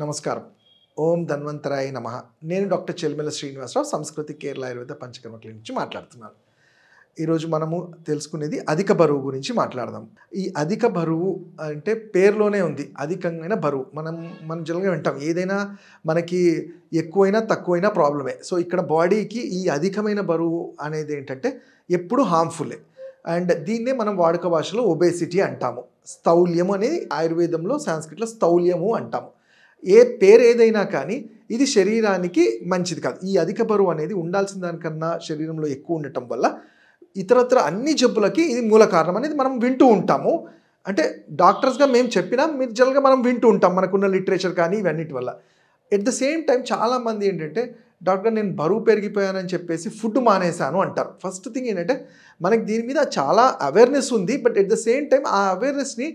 నమస్కారం ఓం ధన్వంతరాయ నమ నేను డాక్టర్ చెల్మెల శ్రీనివాసరావు సంస్కృతి కేరళ ఆయుర్వేద పంచకర్మ క్లినిక్ నుంచి మాట్లాడుతున్నాను ఈరోజు మనము తెలుసుకునేది అధిక బరువు గురించి మాట్లాడదాం ఈ అధిక బరువు అంటే పేర్లోనే ఉంది అధికంగా బరువు మనం మనం జనరల్గా వింటాం ఏదైనా మనకి ఎక్కువైనా తక్కువైనా ప్రాబ్లమే సో ఇక్కడ బాడీకి ఈ అధికమైన బరువు అనేది ఏంటంటే ఎప్పుడు హార్మ్ఫుల్లే అండ్ దీన్నే మనం వాడుక భాషలో ఒబేసిటీ అంటాము స్థౌల్యం అనేది ఆయుర్వేదంలో సాంస్కృతిలో స్థౌల్యము అంటాము ఏ పేరు ఏదైనా కానీ ఇది శరీరానికి మంచిది కాదు ఈ అధిక బరువు అనేది ఉండాల్సిన దానికన్నా శరీరంలో ఎక్కువ ఉండటం వల్ల ఇతరత్ర అన్ని జబ్బులకి ఇది మూల కారణం అనేది మనం వింటూ ఉంటాము అంటే డాక్టర్స్గా మేము చెప్పినా మీరు జనరల్గా మనం వింటూ ఉంటాం మనకున్న లిటరేచర్ కానీ ఇవన్నిటి వల్ల ఎట్ ద సేమ్ టైం చాలామంది ఏంటంటే డాక్టర్ నేను బరువు పెరిగిపోయానని చెప్పేసి ఫుడ్ మానేశాను అంటారు ఫస్ట్ థింగ్ ఏంటంటే మనకి దీని మీద చాలా అవేర్నెస్ ఉంది but at the same time ఆ అవేర్నెస్ని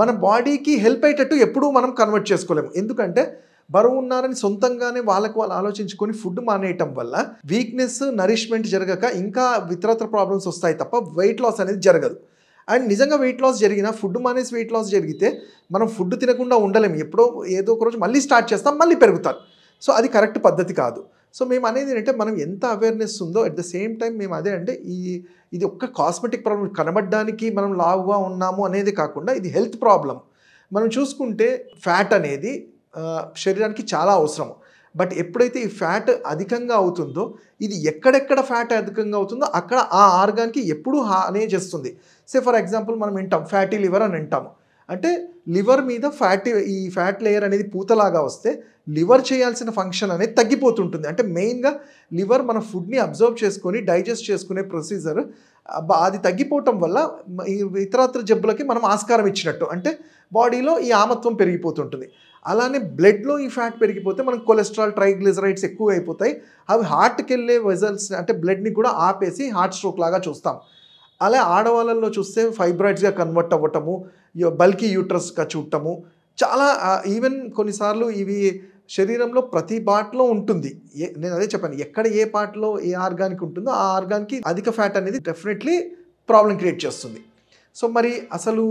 మన బాడీకి హెల్ప్ అయ్యేటట్టు ఎప్పుడూ మనం కన్వర్ట్ చేసుకోలేము ఎందుకంటే బరువు ఉన్నారని సొంతంగానే వాళ్ళకు వాళ్ళు ఆలోచించుకొని ఫుడ్ మానేయటం వల్ల వీక్నెస్ నరిష్మెంట్ జరగక ఇంకా ఇతరత్ర ప్రాబ్లమ్స్ వస్తాయి తప్ప వెయిట్ లాస్ అనేది జరగదు అండ్ నిజంగా వెయిట్ లాస్ జరిగిన ఫుడ్ మానేసి వెయిట్ లాస్ జరిగితే మనం ఫుడ్ తినకుండా ఉండలేము ఎప్పుడో ఏదో ఒక రోజు మళ్ళీ స్టార్ట్ చేస్తాం మళ్ళీ పెరుగుతారు సో అది కరెక్ట్ పద్ధతి కాదు సో మేము అనేది ఏంటంటే మనం ఎంత అవేర్నెస్ ఉందో అట్ ద సేమ్ టైం మేము అదే అంటే ఈ ఇది ఒక్క కాస్మెటిక్ ప్రాబ్లం కనబడడానికి మనం లావుగా ఉన్నాము అనేది కాకుండా ఇది హెల్త్ ప్రాబ్లం మనం చూసుకుంటే ఫ్యాట్ అనేది శరీరానికి చాలా అవసరం బట్ ఎప్పుడైతే ఈ ఫ్యాట్ అధికంగా అవుతుందో ఇది ఎక్కడెక్కడ ఫ్యాట్ అధికంగా అవుతుందో అక్కడ ఆ ఆర్గాన్కి ఎప్పుడూ హానే చేస్తుంది సే ఫర్ ఎగ్జాంపుల్ మనం వింటాం ఫ్యాటీ లివర్ అని వింటాము అంటే లివర్ మీద ఫ్యాట్ ఈ ఫ్యాట్ లేయర్ అనేది పూతలాగా వస్తే లివర్ చేయాల్సిన ఫంక్షన్ అనేది తగ్గిపోతుంటుంది అంటే మెయిన్గా లివర్ మన ఫుడ్ని అబ్జర్వ్ చేసుకొని డైజెస్ట్ చేసుకునే ప్రొసీజర్ అది తగ్గిపోవటం వల్ల ఇతరత్ర జబ్బులకి మనం ఆస్కారం ఇచ్చినట్టు అంటే బాడీలో ఈ ఆమత్వం పెరిగిపోతుంటుంది అలానే బ్లడ్లో ఈ ఫ్యాట్ పెరిగిపోతే మనకు కొలెస్ట్రాల్ ట్రైగ్లిజరైడ్స్ ఎక్కువ అయిపోతాయి అవి హార్ట్కి వెళ్ళే వెజల్స్ అంటే బ్లడ్ని కూడా ఆపేసి హార్ట్ స్ట్రోక్ లాగా చూస్తాం అలా ఆడవాళ్ళల్లో చూస్తే ఫైబ్రాయిడ్స్గా కన్వర్ట్ అవ్వటము బల్కీ యూట్రస్గా చూడటము చాలా ఈవెన్ కొన్నిసార్లు ఇవి శరీరంలో ప్రతి పార్ట్లో ఉంటుంది ఏ నేను అదే చెప్పాను ఎక్కడ ఏ పార్ట్లో ఏ ఆర్గానిక్ ఉంటుందో ఆ ఆర్గాన్కి అధిక ఫ్యాట్ అనేది డెఫినెట్లీ ప్రాబ్లం క్రియేట్ చేస్తుంది సో మరి అసలు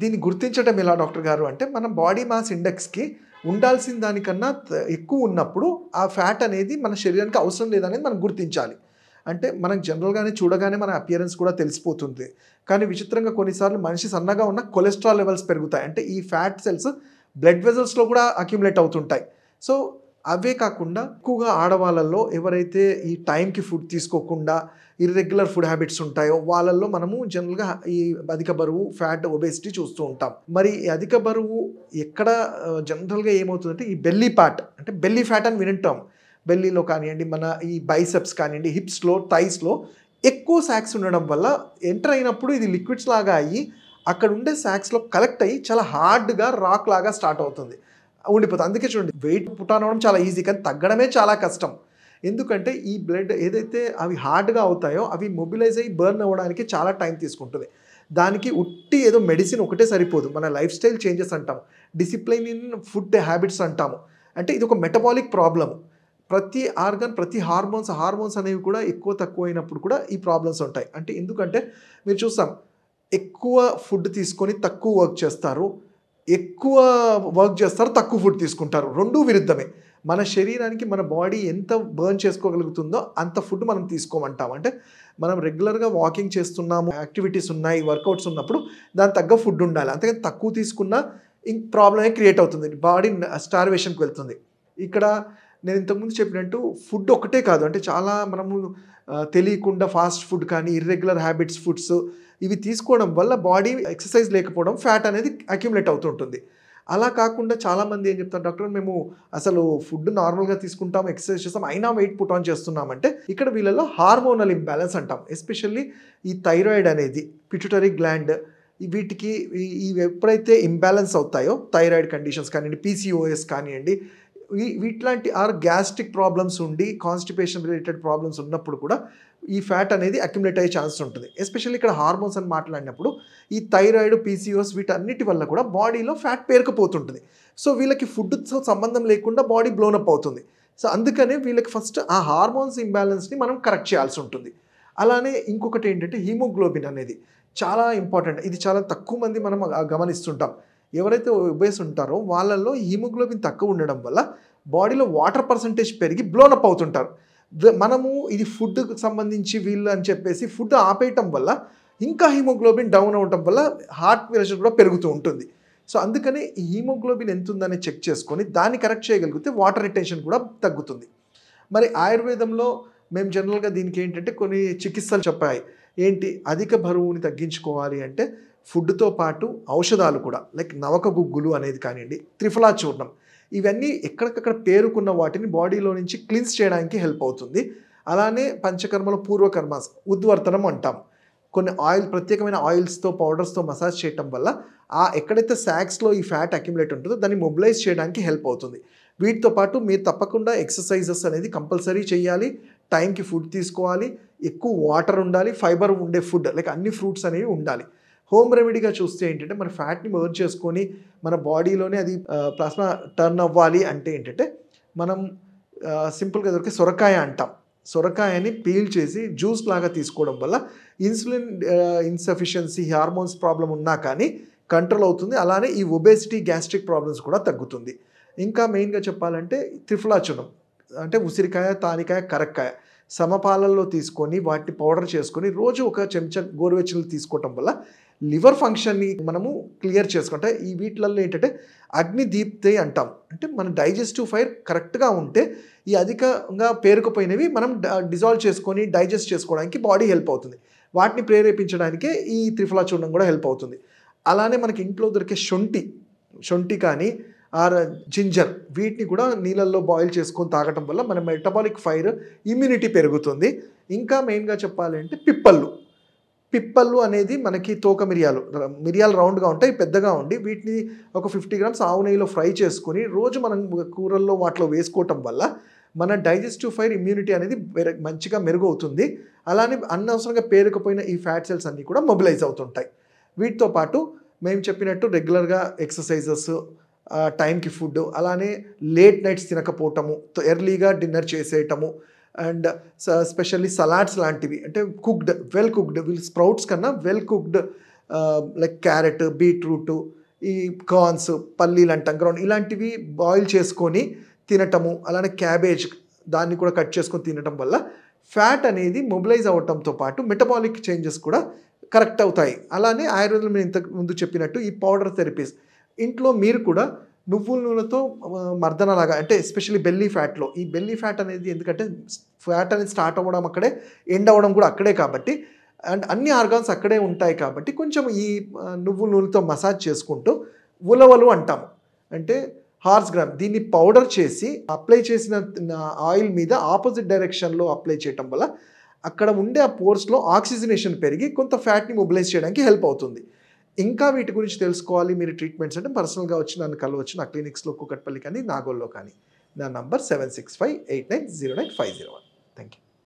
దీన్ని గుర్తించడం ఎలా డాక్టర్ గారు అంటే మన బాడీ మాస్ ఇండెక్స్కి ఉండాల్సిన దానికన్నా ఎక్కువ ఉన్నప్పుడు ఆ ఫ్యాట్ అనేది మన శరీరానికి అవసరం లేదనేది మనం గుర్తించాలి అంటే మనం జనరల్గానే చూడగానే మన అపియరెన్స్ కూడా తెలిసిపోతుంది కానీ విచిత్రంగా కొన్నిసార్లు మనిషి సన్నగా ఉన్న కొలెస్ట్రాల్ లెవెల్స్ పెరుగుతాయి అంటే ఈ ఫ్యాట్ సెల్స్ బ్లడ్ వెజల్స్లో కూడా అక్యుములేట్ అవుతుంటాయి సో అవే కాకుండా ఎక్కువగా ఆడవాళ్ళల్లో ఎవరైతే ఈ టైంకి ఫుడ్ తీసుకోకుండా ఇర్రెగ్యులర్ ఫుడ్ హ్యాబిట్స్ ఉంటాయో వాళ్ళల్లో మనము జనరల్గా ఈ అధిక బరువు ఫ్యాట్ ఒబేసిటీ చూస్తూ ఉంటాం మరి అధిక బరువు ఎక్కడ జనరల్గా ఏమవుతుందంటే ఈ బెల్లీ పార్ట్ అంటే బెల్లీ ఫ్యాట్ అని వింటాం బెల్లీలో కానివ్వండి మన ఈ బైసెప్స్ కానివ్వండి హిప్స్లో థైస్లో ఎక్కువ శాక్స్ ఉండడం వల్ల ఎంటర్ అయినప్పుడు ఇది లిక్విడ్స్ లాగా అయ్యి అక్కడ ఉండే శాక్స్లో కలెక్ట్ అయ్యి చాలా హార్డ్గా రాక్ లాగా స్టార్ట్ అవుతుంది ఉండిపోతుంది అందుకే చూడండి వెయిట్ పుటాన్ అవ్వడం చాలా ఈజీ కానీ తగ్గడమే చాలా కష్టం ఎందుకంటే ఈ బ్లడ్ ఏదైతే అవి హార్డ్గా అవుతాయో అవి మొబిలైజ్ అయ్యి బర్న్ అవ్వడానికి చాలా టైం తీసుకుంటుంది దానికి ఉట్టి ఏదో మెడిసిన్ ఒకటే సరిపోదు మన లైఫ్ స్టైల్ చేంజెస్ అంటాము డిసిప్లైన్ ఇన్ ఫుడ్ హ్యాబిట్స్ అంటాము అంటే ఇది ఒక మెటబాలిక్ ప్రాబ్లము ప్రతి ఆర్గన్ ప్రతి హార్మోన్స్ హార్మోన్స్ అనేవి కూడా ఎక్కువ తక్కువ అయినప్పుడు కూడా ఈ ప్రాబ్లమ్స్ ఉంటాయి అంటే ఎందుకంటే మీరు చూస్తాం ఎక్కువ ఫుడ్ తీసుకొని తక్కువ వర్క్ చేస్తారు ఎక్కువ వర్క్ చేస్తారు తక్కువ ఫుడ్ తీసుకుంటారు రెండూ విరుద్ధమే మన శరీరానికి మన బాడీ ఎంత బర్న్ చేసుకోగలుగుతుందో అంత ఫుడ్ మనం తీసుకోమంటాం అంటే మనం రెగ్యులర్గా వాకింగ్ చేస్తున్నాము యాక్టివిటీస్ ఉన్నాయి వర్కౌట్స్ ఉన్నప్పుడు దాని తగ్గ ఫుడ్ ఉండాలి అంతేకాని తక్కువ తీసుకున్నా ఇంక ప్రాబ్లమే క్రియేట్ అవుతుంది బాడీ స్టార్వేషన్కి వెళ్తుంది ఇక్కడ నేను ఇంతకుముందు చెప్పినట్టు ఫుడ్ ఒకటే కాదు అంటే చాలా మనము తెలియకుండా ఫాస్ట్ ఫుడ్ కానీ ఇర్రెగ్యులర్ హ్యాబిట్స్ ఫుడ్స్ ఇవి తీసుకోవడం వల్ల బాడీ ఎక్సర్సైజ్ లేకపోవడం ఫ్యాట్ అనేది అక్యుములేట్ అవుతుంటుంది అలా కాకుండా చాలామంది ఏం చెప్తారు డాక్టర్ మేము అసలు ఫుడ్ నార్మల్గా తీసుకుంటాం ఎక్సర్సైజ్ చేస్తాం అయినా వెయిట్ పుట్ ఆన్ చేస్తున్నామంటే ఇక్కడ వీళ్ళలో హార్మోనల్ ఇంబ్యాలెన్స్ అంటాం ఎస్పెషల్లీ ఈ థైరాయిడ్ అనేది పిచుటరీ గ్లాండ్ వీటికి ఇవి ఎప్పుడైతే ఇంబ్యాలెన్స్ అవుతాయో థైరాయిడ్ కండిషన్స్ కానివ్వండి పీసీఓఎస్ కానివ్వండి వీటిలాంటి ఆర్ గ్యాస్ట్రిక్ ప్రాబ్లమ్స్ ఉండి కాన్స్టిపేషన్ రిలేటెడ్ ప్రాబ్లమ్స్ ఉన్నప్పుడు కూడా ఈ ఫ్యాట్ అనేది అక్యుమిలేట్ అయ్యే ఛాన్స్ ఉంటుంది ఎస్పెషల్లీ ఇక్కడ హార్మోన్స్ అని మాట్లాడినప్పుడు ఈ థైరాయిడ్ పీసీఓస్ వీటన్నిటి వల్ల కూడా బాడీలో ఫ్యాట్ పేరుకుపోతుంటుంది సో వీళ్ళకి ఫుడ్తో సంబంధం లేకుండా బాడీ బ్లోనప్ అవుతుంది సో అందుకనే వీళ్ళకి ఫస్ట్ ఆ హార్మోన్స్ ఇంబ్యాలెన్స్ని మనం కరెక్ట్ చేయాల్సి ఉంటుంది అలానే ఇంకొకటి ఏంటంటే హీమోగ్లోబిన్ అనేది చాలా ఇంపార్టెంట్ ఇది చాలా తక్కువ మంది మనం గమనిస్తుంటాం ఎవరైతే ఒబేస్ ఉంటారో వాళ్ళల్లో హీమోగ్లోబిన్ తక్కువ ఉండడం వల్ల బాడీలో వాటర్ పర్సంటేజ్ పెరిగి బ్లోనప్ అవుతుంటారు మనము ఇది ఫుడ్కి సంబంధించి వీళ్ళు అని చెప్పేసి ఫుడ్ ఆపేయటం వల్ల ఇంకా హీమోగ్లోబిన్ డౌన్ అవటం వల్ల హార్ట్ ప్రెషర్ కూడా పెరుగుతూ ఉంటుంది సో అందుకని హీమోగ్లోబిన్ ఎంత ఉందని చెక్ చేసుకొని దాన్ని కరెక్ట్ చేయగలిగితే వాటర్ రిటెన్షన్ కూడా తగ్గుతుంది మరి ఆయుర్వేదంలో మేము జనరల్గా దీనికి ఏంటంటే కొన్ని చికిత్సలు చెప్పాయి ఏంటి అధిక బరువుని తగ్గించుకోవాలి అంటే ఫుడ్తో పాటు ఔషధాలు కూడా లైక్ నవక గుగ్గులు అనేది కానివ్వండి త్రిఫలా చూర్ణం ఇవన్నీ ఎక్కడికక్కడ పేరుకున్న వాటిని బాడీలో నుంచి క్లీన్స్ చేయడానికి హెల్ప్ అవుతుంది అలానే పంచకర్మల పూర్వకర్మ ఉద్వర్తనం అంటాం కొన్ని ఆయిల్ ప్రత్యేకమైన ఆయిల్స్తో పౌడర్స్తో మసాజ్ చేయటం వల్ల ఆ ఎక్కడైతే శాక్స్లో ఈ ఫ్యాట్ అక్యుములేట్ ఉంటుందో దాన్ని మొబిలైజ్ చేయడానికి హెల్ప్ అవుతుంది వీటితో పాటు మీరు తప్పకుండా ఎక్సర్సైజెస్ అనేది కంపల్సరీ చేయాలి టైంకి ఫుడ్ తీసుకోవాలి ఎక్కువ వాటర్ ఉండాలి ఫైబర్ ఉండే ఫుడ్ లైక్ అన్ని ఫ్రూట్స్ అనేవి ఉండాలి హోమ్ రెమెడీగా చూస్తే ఏంటంటే మన ఫ్యాట్ని బర్న్ చేసుకొని మన బాడీలోనే అది ప్లాస్మా టర్న్ అవ్వాలి అంటే ఏంటంటే మనం సింపుల్గా దొరికే సొరకాయ అంటాం సొరకాయని పీల్ చేసి జ్యూస్ లాగా తీసుకోవడం వల్ల ఇన్సులిన్ ఇన్సఫిషియన్సీ హార్మోన్స్ ప్రాబ్లం ఉన్నా కానీ కంట్రోల్ అవుతుంది అలానే ఈ ఒబేసిటీ గ్యాస్ట్రిక్ ప్రాబ్లమ్స్ కూడా తగ్గుతుంది ఇంకా మెయిన్గా చెప్పాలంటే త్రిఫలాచునం అంటే ఉసిరికాయ తానికాయ కరక్కాయ సమపాలల్లో తీసుకొని వాటిని పౌడర్ చేసుకొని రోజు ఒక చెంచా గోరువెచ్చలు తీసుకోవటం వల్ల లివర్ ఫంక్షన్ని మనము క్లియర్ చేసుకుంటే ఈ వీటిలల్లో ఏంటంటే అగ్ని దీప్తే అంటాం అంటే మన డైజెస్టివ్ ఫైర్ కరెక్ట్గా ఉంటే ఈ అధికంగా పేరుకుపోయినవి మనం డిజాల్వ్ చేసుకొని డైజెస్ట్ చేసుకోవడానికి బాడీ హెల్ప్ అవుతుంది వాటిని ప్రేరేపించడానికే ఈ త్రిఫలా చూడడం కూడా హెల్ప్ అవుతుంది అలానే మనకి ఇంట్లో దొరికే శొంఠి శొంఠి కానీ ఆర్ జింజర్ వీటిని కూడా నీళ్ళల్లో బాయిల్ చేసుకొని తాగటం వల్ల మన మెటబాలిక్ ఫైర్ ఇమ్యూనిటీ పెరుగుతుంది ఇంకా మెయిన్గా చెప్పాలంటే పిప్పళ్ళు పిప్పళ్ళు అనేది మనకి తోక మిరియాలు మిరియాలు రౌండ్గా ఉంటాయి పెద్దగా ఉండి వీటిని ఒక ఫిఫ్టీ గ్రామ్స్ ఆవు నెయ్యిలో ఫ్రై చేసుకుని రోజు మనం కూరల్లో వాటిలో వేసుకోవటం వల్ల మన డైజెస్టివ్ ఫైర్ ఇమ్యూనిటీ అనేది మంచిగా మెరుగవుతుంది అలానే అనవసరంగా పేరుకుపోయిన ఈ ఫ్యాట్ సెల్స్ అన్నీ కూడా మొబిలైజ్ అవుతుంటాయి వీటితో పాటు మేము చెప్పినట్టు రెగ్యులర్గా ఎక్సర్సైజెస్ టైంకి ఫుడ్ అలానే లేట్ నైట్స్ తినకపోవటము ఎర్లీగా డిన్నర్ చేసేయటము అండ్ స్పెషల్లీ సలాడ్స్ లాంటివి అంటే cooked well cooked will sprouts కన్నా well cooked like carrot beetroot ఈ కార్న్స్ పల్లీలు అంటాం గ్రౌండ్ ఇలాంటివి బాయిల్ చేసుకొని తినటము అలానే క్యాబేజ్ దాన్ని కూడా కట్ చేసుకొని తినటం వల్ల ఫ్యాట్ అనేది మొబిలైజ్ అవ్వటంతో పాటు మెటబాలిక్ చేంజెస్ కూడా కరెక్ట్ అవుతాయి అలానే ఆయుర్వేదం నేను ఇంతకు ముందు చెప్పినట్టు ఈ పౌడర్ థెరపీస్ ఇంట్లో మీరు కూడా నువ్వుల నూనెతో మర్దనలాగా అంటే ఎస్పెషల్లీ బెల్లీ ఫ్యాట్లో ఈ బెల్లీ ఫ్యాట్ అనేది ఎందుకంటే ఫ్యాట్ అనేది స్టార్ట్ అవ్వడం అక్కడే ఎండ్ అవ్వడం కూడా అక్కడే కాబట్టి అండ్ అన్ని ఆర్గాన్స్ అక్కడే ఉంటాయి కాబట్టి కొంచెం ఈ నువ్వుల నూనెతో మసాజ్ చేసుకుంటూ ఉలవలు అంటాము అంటే హార్స్ గ్రామ్ దీన్ని పౌడర్ చేసి అప్లై చేసిన ఆయిల్ మీద ఆపోజిట్ డైరెక్షన్లో అప్లై చేయటం వల్ల అక్కడ ఉండే ఆ పోర్స్లో ఆక్సిజనేషన్ పెరిగి కొంత ఫ్యాట్ని మొబిలైజ్ చేయడానికి హెల్ప్ అవుతుంది ఇంకా వీటి గురించి తెలుసుకోవాలి మీరు ట్రీట్మెంట్స్ అంటే పర్సనల్గా వచ్చి నన్ను కలవచ్చు నా క్లినిక్స్లో కుక్కట్పల్లి కానీ నాగోల్లో కానీ నా number seven six five eight nine zero nine five zero one thank you